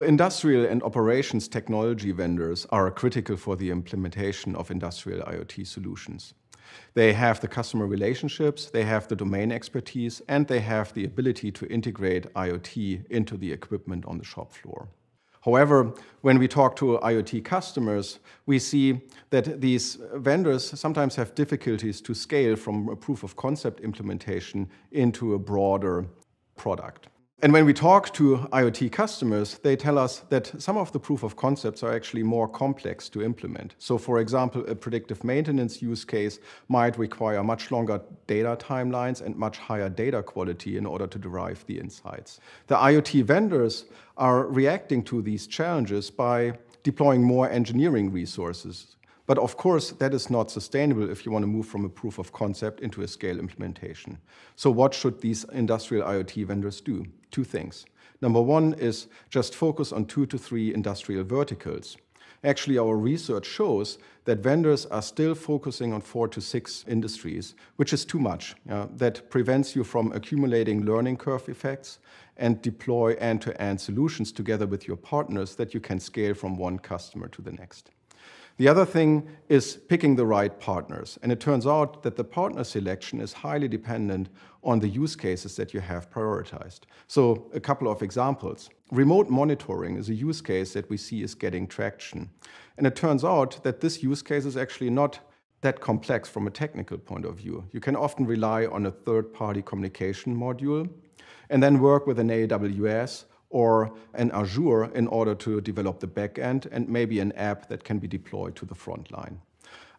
Industrial and operations technology vendors are critical for the implementation of industrial IoT solutions. They have the customer relationships, they have the domain expertise, and they have the ability to integrate IoT into the equipment on the shop floor. However, when we talk to IoT customers, we see that these vendors sometimes have difficulties to scale from a proof of concept implementation into a broader product. And when we talk to IoT customers, they tell us that some of the proof of concepts are actually more complex to implement. So for example, a predictive maintenance use case might require much longer data timelines and much higher data quality in order to derive the insights. The IoT vendors are reacting to these challenges by deploying more engineering resources but of course, that is not sustainable if you want to move from a proof of concept into a scale implementation. So what should these industrial IoT vendors do? Two things. Number one is just focus on two to three industrial verticals. Actually, our research shows that vendors are still focusing on four to six industries, which is too much. Uh, that prevents you from accumulating learning curve effects and deploy end to end solutions together with your partners that you can scale from one customer to the next. The other thing is picking the right partners. And it turns out that the partner selection is highly dependent on the use cases that you have prioritized. So a couple of examples. Remote monitoring is a use case that we see is getting traction. And it turns out that this use case is actually not that complex from a technical point of view. You can often rely on a third-party communication module and then work with an AWS or an Azure in order to develop the backend and maybe an app that can be deployed to the front line.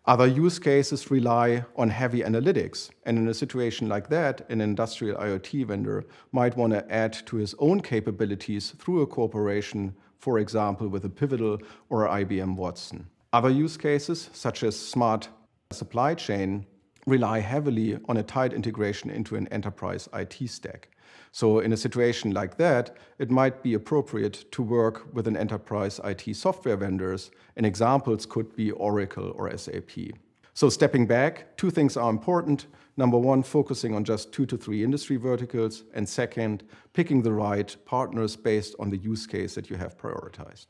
Other use cases rely on heavy analytics, and in a situation like that, an industrial IoT vendor might want to add to his own capabilities through a cooperation, for example, with a Pivotal or IBM Watson. Other use cases, such as smart supply chain rely heavily on a tight integration into an enterprise IT stack. So in a situation like that, it might be appropriate to work with an enterprise IT software vendors, and examples could be Oracle or SAP. So stepping back, two things are important. Number one, focusing on just two to three industry verticals, and second, picking the right partners based on the use case that you have prioritized.